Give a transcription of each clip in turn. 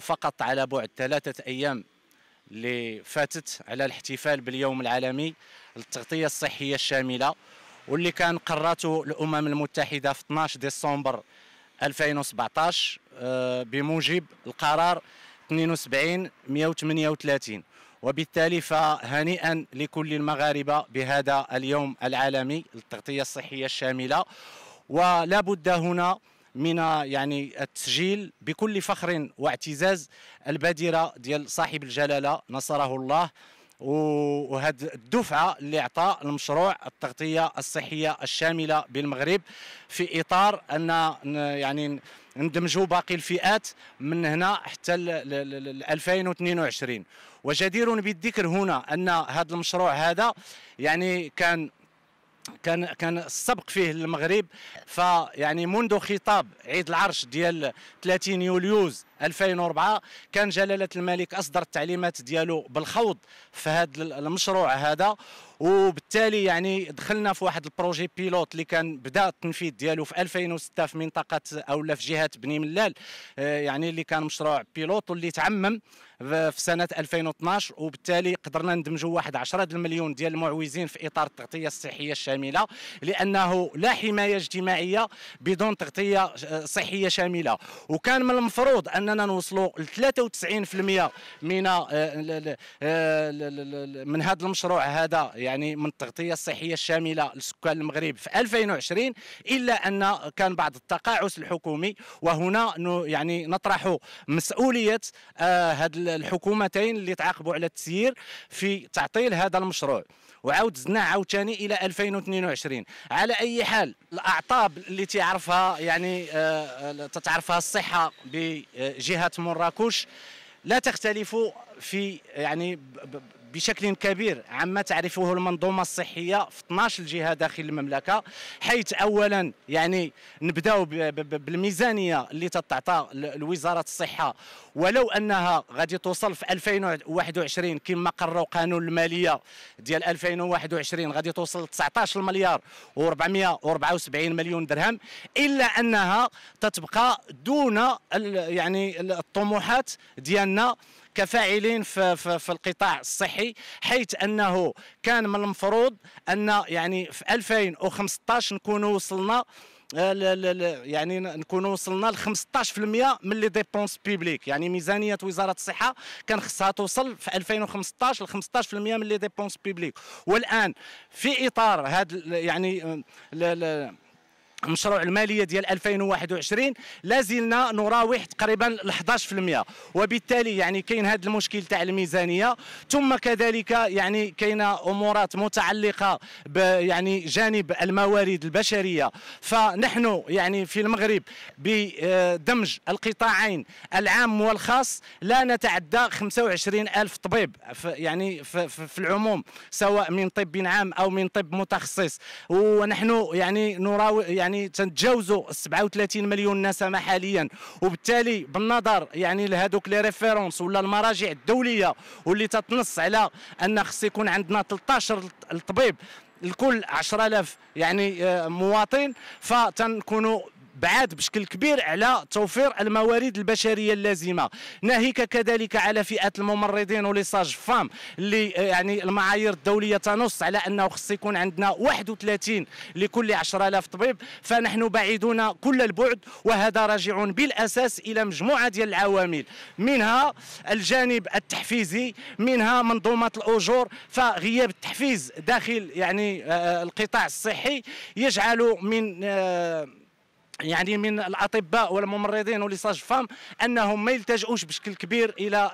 فقط على بعد ثلاثة أيام اللي فاتت على الاحتفال باليوم العالمي للتغطية الصحية الشاملة واللي كان قررته الأمم المتحدة في 12 ديسمبر 2017 آه، بموجب القرار 72 138 وبالتالي فهنيئا لكل المغاربة بهذا اليوم العالمي للتغطية الصحية الشاملة ولا بد هنا من يعني التسجيل بكل فخر واعتزاز البادره ديال صاحب الجلاله نصره الله وهذا الدفعه اللي عطى المشروع التغطيه الصحيه الشامله بالمغرب في اطار ان يعني ندمجوا باقي الفئات من هنا حتى 2022 وجدير بالذكر هنا ان هذا المشروع هذا يعني كان كان كان السبق فيه المغرب فيعني منذ خطاب عيد العرش ديال 30 يوليوز 2004 كان جلاله الملك اصدر التعليمات ديالو بالخوض في هذا المشروع هذا وبالتالي يعني دخلنا في واحد البروجي بيلوت اللي كان بدا التنفيذ ديالو في 2006 في منطقه اولا في جهه بني ملال آه، يعني اللي كان مشروع بيلوت واللي تعمم في سنه 2012 وبالتالي قدرنا ندمجوا واحد 10 المليون ديال المعوزين في اطار التغطيه الصحيه الشامله لانه لا حمايه اجتماعيه بدون تغطيه آه، صحيه شامله وكان من المفروض اننا نوصلوا ل 93% من آه، من هذا المشروع هذا يعني من التغطيه الصحيه الشامله لسكان المغرب في 2020 الا ان كان بعض التقاعس الحكومي وهنا يعني نطرح مسؤوليه آه، هاد الحكومتين اللي تعاقبوا على التسيير في تعطيل هذا المشروع وعاود زدنا عاوتاني الى 2022 على اي حال الاعطاب اللي تعرفها يعني آه، آه، تتعرفها الصحه بجهه مراكش لا تختلف في يعني بشكل كبير عما تعرفه المنظومه الصحيه في 12 جهه داخل المملكه حيث اولا يعني نبداو بالميزانيه اللي تتعطى لوزاره الصحه ولو انها غادي توصل في 2021 كما قرروا قانون الماليه ديال 2021 غادي توصل 19 مليار و474 مليون درهم الا انها تتبقى دون يعني الطموحات ديالنا كفاعلين في, في, في القطاع الصحي حيث انه كان من المفروض ان يعني في 2015 نكونوا وصلنا لا آه، لا لا يعني نكونوا وصلنا ل 15% من لي ديبونس بيبليك يعني ميزانيه وزاره الصحه كان خصها توصل في 2015 ل 15% من لي ديبونس بيبليك والان في اطار هذا يعني آه، المشروع الماليه ديال 2021 لازلنا نراوح تقريبا ل 11% وبالتالي يعني كاين هذا المشكل تاع الميزانيه ثم كذلك يعني كاين امورات متعلقه ب يعني جانب الموارد البشريه فنحن يعني في المغرب بدمج القطاعين العام والخاص لا نتعدى 25 ألف طبيب يعني في العموم سواء من طب عام او من طب متخصص ونحن يعني نراوي يعني يعني تنتجاوزوا 37 مليون نسمه حاليا وبالتالي بالنظر يعني لهذوك لي ريفيرونس ولا المراجع الدوليه واللي تتنص على ان خص يكون عندنا 13 الطبيب لكل 10000 يعني آه، مواطن فتنكونوا بعاد بشكل كبير على توفير الموارد البشريه اللازمه ناهيك كذلك على فئه الممرضين وليساج فام اللي آه، يعني المعايير الدوليه تنص على انه خص يكون عندنا 31 لكل 10000 طبيب فنحن بعيدون كل البعد وهذا راجع بالاساس الى مجموعه ديال العوامل منها الجانب التحفيزي منها منظومه الاجور فغياب التحفيز داخل يعني آه، القطاع الصحي يجعل من آه، يعني من الاطباء والممرضين وليساج فام انهم ما يلتجؤوش بشكل كبير الى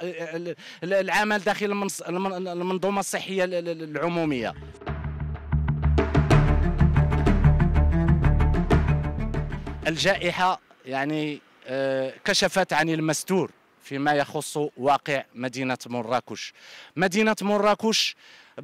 العمل داخل المنظومه الصحيه العموميه الجائحه يعني آه، كشفت عن المستور فيما يخص واقع مدينه مراكش مدينه مراكش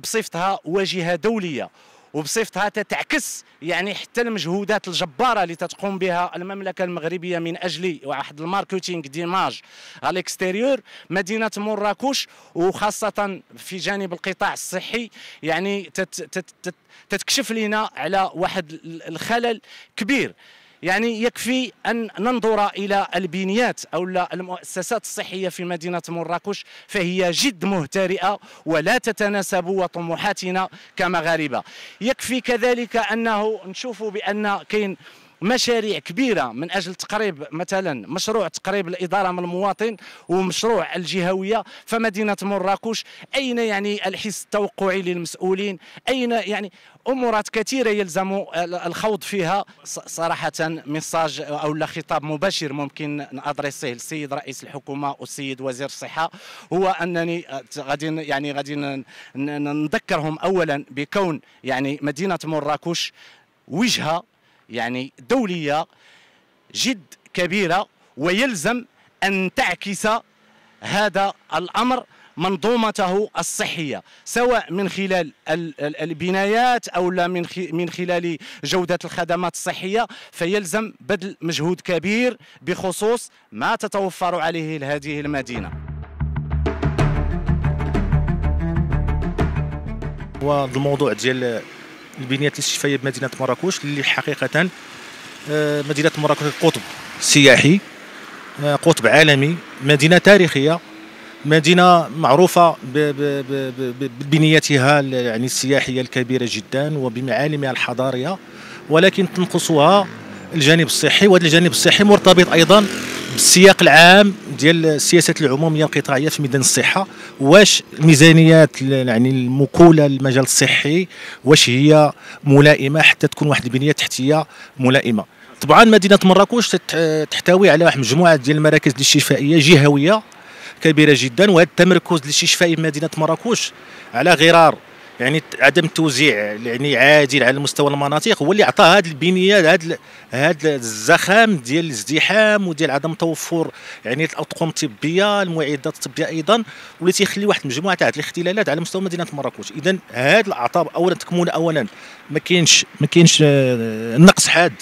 بصفتها واجهه دوليه وبصفتها تتعكس يعني حتى المجهودات الجباره اللي تتقوم بها المملكه المغربيه من اجل واحد الماركتينغ ديماج على الاكستيريور مدينه مراكش وخاصه في جانب القطاع الصحي يعني تت تت تت تتكشف لنا على واحد الخلل كبير يعني يكفي أن ننظر إلى البنيات أو المؤسسات الصحية في مدينة مراكش فهي جد مهترئة ولا تتناسب وطموحاتنا كمغاربة يكفي كذلك أنه نشوف بأن كاين مشاريع كبيره من اجل تقريب مثلا مشروع تقريب الاداره من المواطن ومشروع الجهويه فمدينه مراكش اين يعني الحس التوقعي للمسؤولين اين يعني امورات كثيره يلزم الخوض فيها صراحه ميساج او خطاب مباشر ممكن نادريسيه للسيد رئيس الحكومه والسيد وزير الصحه هو انني غادي يعني غادي نذكرهم اولا بكون يعني مدينه مراكش وجهه يعني دوليه جد كبيره ويلزم ان تعكس هذا الامر منظومته الصحيه سواء من خلال البنايات او لا من من خلال جوده الخدمات الصحيه فيلزم بذل مجهود كبير بخصوص ما تتوفر عليه هذه المدينه والموضوع ديال البنيه الاستشفائيه بمدينه مراكش اللي حقيقه آه، مدينه مراكش قطب سياحي آه، قطب عالمي مدينه تاريخيه مدينه معروفه ببنيتها يعني السياحيه الكبيره جدا وبمعالمها الحضاريه ولكن تنقصها الجانب الصحي وهذا الجانب الصحي مرتبط ايضا بالسياق العام ديال السياسات العموميه القطاعيه في ميدان الصحه واش الميزانيات يعني المقوله للمجال الصحي واش هي ملائمه حتى تكون واحد البنيه تحتيه ملائمه طبعا مدينه مراكش تحتوي على واحد مجموعه ديال المراكز الاستشفائيه جهويه كبيره جدا وهذا التمركز الاستشفائي في مدينه مراكش على غرار يعني عدم توزيع يعني عادل على مستوى المناطق هو اللي عطى هذه البنيه هذا هذا الزخام ديال الازدحام وديال عدم توفر يعني الاطقم الطبيه المعدات الطبيه ايضا واللي تيخلي واحد المجموعه تاع الاختلالات على مستوى مدينه مراكش اذا هذا الاعطاب اولا تكمن اولا ما كاينش ما كاينش آه، نقص حاد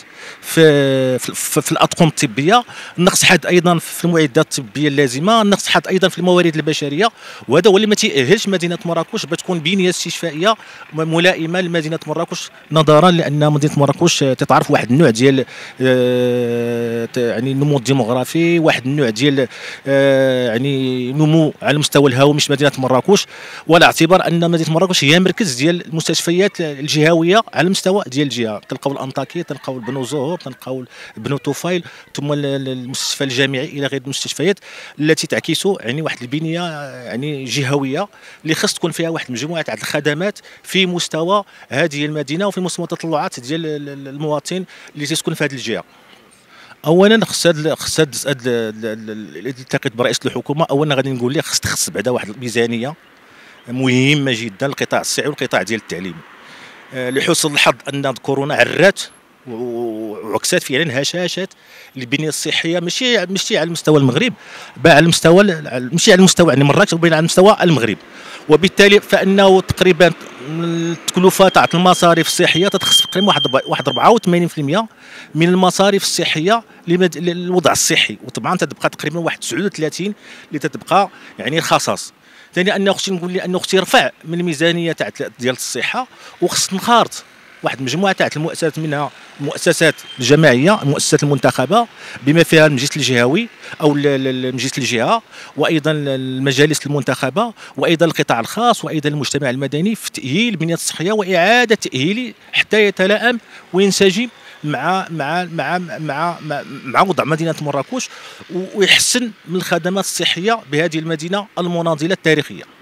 في في, في الاطقم الطبيه النقص حاد ايضا في المعدات الطبيه اللازمه النقص حاد ايضا في الموارد البشريه وهذا هو اللي ما تيأهلش مدينه مراكش باش تكون بنيه استشفائيه ملائمه لمدينه مراكش نظرا لان مدينه مراكش تتعرف واحد النوع ديال آه، يعني النمو الديموغرافي واحد النوع ديال آه، يعني نمو على مستوى الهوامش في مدينه مراكش وعلى اعتبار ان مدينه مراكش هي مركز ديال المستشفيات الجهويه على مستوى ديال الجهه تلقاو الانطاكي تلقاو البنوزور الزهور تنلقاو بنو طفيل ثم المستشفى الجامعي الى غير المستشفيات التي تعكس يعني واحد البنيه يعني جهويه اللي خص تكون فيها واحد مجموعه عدد الخدمات في مستوى هذه المدينه وفي مستوى التطلعات ديال المواطن اللي تسكن في هذه الجهه اولا خص خص التقيت برئيس الحكومه اولا غادي نقول ليه خص تخص بعدا واحد الميزانيه مهمه جدا للقطاع الصحي والقطاع ديال التعليم آه، لحسن الحظ ان كورونا عرات وعكسات فعلا هشاشات البنيه الصحيه ماشي ماشي على مستوى المغرب بل على المستوى ماشي على المستوى يعني مراكش وبين على مستوى المغرب وبالتالي فانه تقريبا التكلفه تاع المصاريف الصحيه تتخص تقريبا واحد واحد 84% من المصاريف الصحيه للوضع الصحي وطبعا تتبقى تقريبا واحد 39 اللي تتبقى يعني الخصاص ثاني انه خصني نقول لي انه خصني رفع من الميزانيه تاع ديال الصحه وخص نخارط واحد المجموعه تاع المؤسسات منها المؤسسات الجماعيه المؤسسات المنتخبه بما فيها المجلس الجهوي او المجلس الجهه وايضا المجالس المنتخبه وايضا القطاع الخاص وايضا المجتمع المدني في تاهيل البنيه الصحيه واعاده تاهيله حتى يتلائم وينسجم مع مع مع مع مع, مع وضع مدينه مراكش ويحسن من الخدمات الصحيه بهذه المدينه المناضله التاريخيه